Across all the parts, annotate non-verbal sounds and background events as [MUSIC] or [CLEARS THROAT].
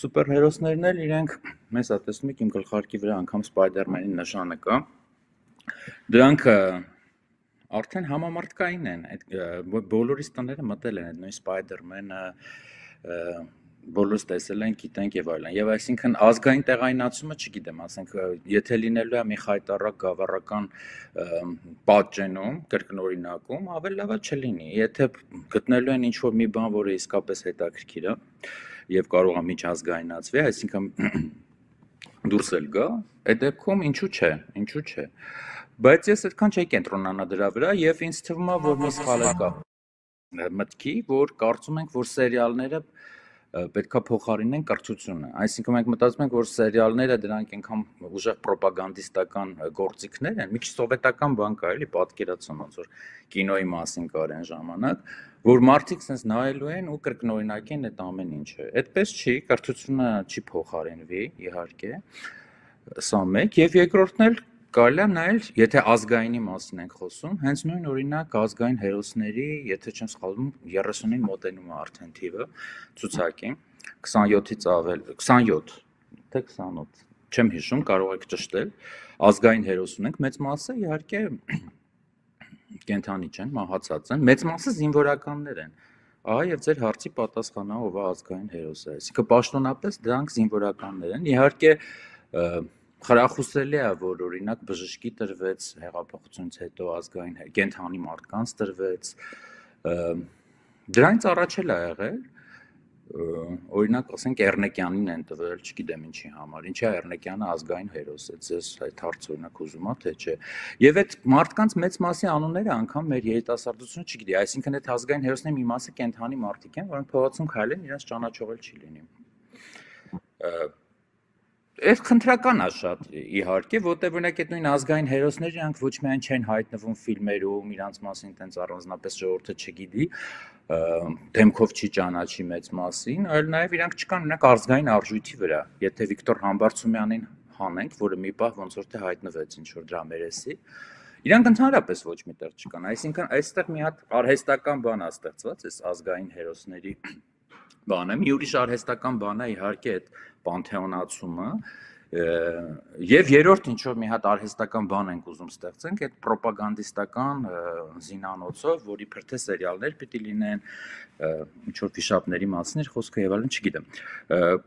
սուպերհերոսներն էլ իրենք մեզ հա տեսնում եք իմ գլխարկի վրա անգամ Spider-Man-ի նշանը կա։ Դրանք արդեն համամարտկային են, այդ բոլորի տները մտել են այդ նույն Spider-Man-ը բոլորս տեսել են, գիտենք եւ այլն։ Եվ այսինքն ազգային տեղայնացումը, չգիտեմ, ասենք, եթե լինելու է մի խայտարակ գավառական պատճենում, կրկնօրինակում, ավելի լավա չլինի։ Եթե գտնելու են ինչ որ մի բան, որը իսկապես հետաքրքիր է, եւ կարող է միջազգայնացվի, այսինքն [CLEARS THROAT] դուրս էլ գա, այդ դեպքում ինչու՞ չէ, ինչու՞ չէ։ Բայց ես այդքան չէի կենտրոնանա դրա վրա եւ ինձ թվում է, որ մի սխալ է կա մտքի, որ կարծում ենք, որ սերիալները պետքա փոխարինեն կրթությունը։ Այսինքն մենք մտածում ենք, որ սերիալները դրանք այնքան ուժեղ ռոպագանդիստական գործիքներ են, միջ սովետական բան կա էլի, պատկերացնում ոնց որ կինոյի մասին կար այն ժամանակ, որ մարդիկ sense նայելու են ու կրկնօրինակեն այդ ամեն ինչը։ Այդպես չի, կրթությունը չի փոխարինվի, իհարկե սա մեկ եւ երկրորդն էլ Կարելի է նայել, եթե ազգայինի մասին ենք խոսում, հենց նույն օրինակ ազգային հերոսների, եթե չեմ սխալվում, 30-ին մոտենում է արդեն թիվը ցուցակի 27-ից ավել 27 թե 28 չեմ հիշում, կարող եք ճշտել, ազգային հերոս ունենք, մեծ մասը իհարկե [CLEARS THROAT] կենթանի չեն, մահացած են, մեծ մասը զինվորականներ են։ Ահա եւ ձեր հարցի պատասխանը ով է ազգային հերոսը։ Այսինքն պաշտոնապես դրանք զինվորականներ են։ Իհարկե խրախուսելի է, որ օրինակ բժշկի տրվեց հեղափոխությունից հետո ազգային կենթանի մարդկանց տրվեց։ Դրանից առաջ էլ է եղել օրինակ ասենք Էրնեկյանին են տվել, չգիտեմ ինչի համար։ Ինչա Էրնեկյանը ազգային հերոս է, ես այդ հարցը օրինակ ուզում ա թե չէ։ Եվ այդ մարդկանց մեծ մասի անունները անգամ մեր երիտասարդությունը չգիտի, այսինքն այդ ազգային հերոսների մի մասը կենթանի մարդիկ են, որոնք փողոցում քայլեն, իրենց ճանաչողել չի լինի։ Այս քննրական է շատ իհարկե, որտեղ օրինակ այդ նույն ազգային հերոսները իրանք ոչ միայն չեն հայտնվում ֆիլմերում, իրանք մասին տենց առանձնապես ժողովուրդը չգիտի, դեմքով չի ճանաչի մեծ մասին, այլ նաև իրանք չկան օրինակ ազգային արժույթի վրա։ Եթե Վիկտոր Համբարձումյանին հանենք, որը մի պահ ոնց որ թե հայտնվեց ինչ որ դրամերեսի, իրանք ընդհանրապես ոչ միտեղ չկան։ Այսինքն այստեղ մի հատ արհեստական բան է ստեղծված այս ազգային հերոսների բան է, մի ուրիշ արհեստական բան է իհարկե այդ պանթեոնացումը, Եվ երրորդ ինչով մի հատ արհեստական բան ենք ուզում ստեղծենք, այդ ռոպագանդիստական զինանոցով, որի փրթե սերիալներ պիտի լինեն, ինչ որ վիշապների մասներ խոսքը եւ այլն, չգիտեմ։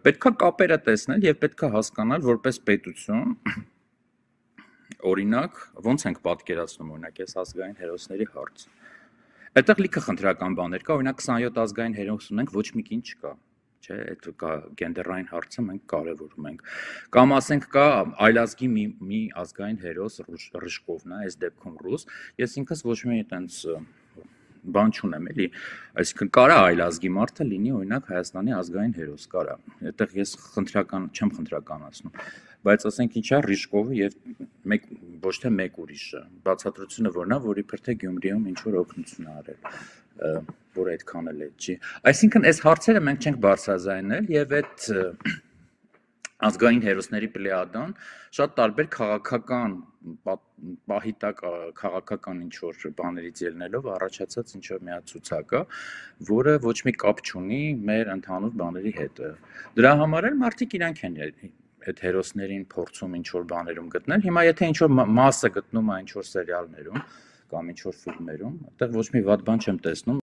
Պետքա կապերը տեսնել եւ պետքա հասկանալ որպես պետություն [CLEARS THROAT] օրինակ ոնց ենք պատկերացնում օրինակ այս ազգային հերոսների հարցը այդտեղ լիքը խնդրական բաներ կա, օրինակ 27 ազգային հերոս ունենք, ոչ մի քիչ չկա չէ, այդ կա գենդերային հարցը մենք կարևորում ենք։ Կամ ասենք կա այլազգի մի մի ազգային հերոս Ռժկովն է, այս դեպքում ռուս։ Ես ինքս ոչ մի այտենց բան չունեմ, էլի, այսինքն կարա այլազգի մարդը լինի օրինակ Հայաստանի ազգային հերոս, կարա։ Այդտեղ ես խնդրական չեմ խնդրականացնում, բայց ասենք ինչա Ռիժկովը եւ մեկ ոչ թե մեկ ուրիշը։ Բացատրությունը որնա, որի փրթե Գյումրիում ինչ որ օգնություն արել, որ այդքան էլ է, չի։ Այսինքն այս հարցերը մենք չենք բարձրաձայնել եւ այդ ազգային հերոսների պլեյադան շատ տարբեր քաղաքական պահիտակ քաղաքական ինչ որ բաներից ելնելով առաջացած ինչ որ մի հատ ցուցակ է, որը ոչ մի կապ չունի մեր ընդհանուր բաների հետ։ Դրա համար էլ մարդիկ իրանք են այդ հերոսներին փորձում ինչ որ բաներում գտնել։ Հիմա եթե ինչ որ մասը գտնում է ինչ որ սերիալներում կամ ինչ որ ֆիլմերում, այդտեղ ոչ մի վատ բան չեմ տեսնում։